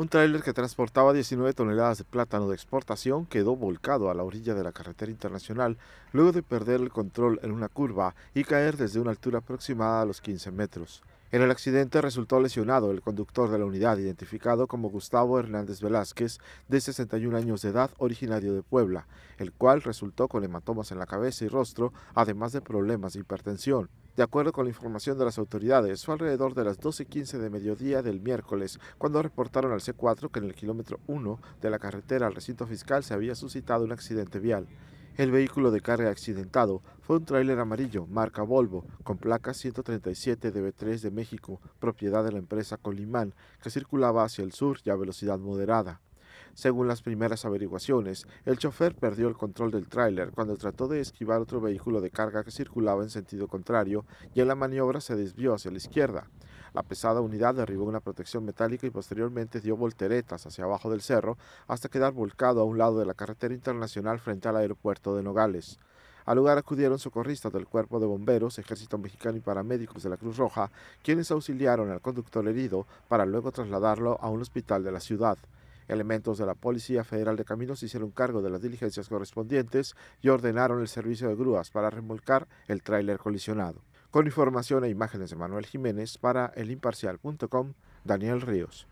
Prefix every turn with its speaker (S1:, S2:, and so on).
S1: Un tráiler que transportaba 19 toneladas de plátano de exportación quedó volcado a la orilla de la carretera internacional luego de perder el control en una curva y caer desde una altura aproximada a los 15 metros. En el accidente resultó lesionado el conductor de la unidad, identificado como Gustavo Hernández Velázquez, de 61 años de edad, originario de Puebla, el cual resultó con hematomas en la cabeza y rostro, además de problemas de hipertensión. De acuerdo con la información de las autoridades, fue alrededor de las 12.15 de mediodía del miércoles cuando reportaron al C4 que en el kilómetro 1 de la carretera al recinto fiscal se había suscitado un accidente vial. El vehículo de carga accidentado fue un tráiler amarillo marca Volvo con placa 137DB3 de México, propiedad de la empresa Colimán, que circulaba hacia el sur y a velocidad moderada. Según las primeras averiguaciones, el chofer perdió el control del tráiler cuando trató de esquivar otro vehículo de carga que circulaba en sentido contrario y en la maniobra se desvió hacia la izquierda. La pesada unidad derribó una protección metálica y posteriormente dio volteretas hacia abajo del cerro hasta quedar volcado a un lado de la carretera internacional frente al aeropuerto de Nogales. Al lugar acudieron socorristas del Cuerpo de Bomberos, Ejército Mexicano y paramédicos de la Cruz Roja, quienes auxiliaron al conductor herido para luego trasladarlo a un hospital de la ciudad. Elementos de la Policía Federal de Caminos hicieron cargo de las diligencias correspondientes y ordenaron el servicio de grúas para remolcar el tráiler colisionado. Con información e imágenes de Manuel Jiménez para elimparcial.com, Daniel Ríos.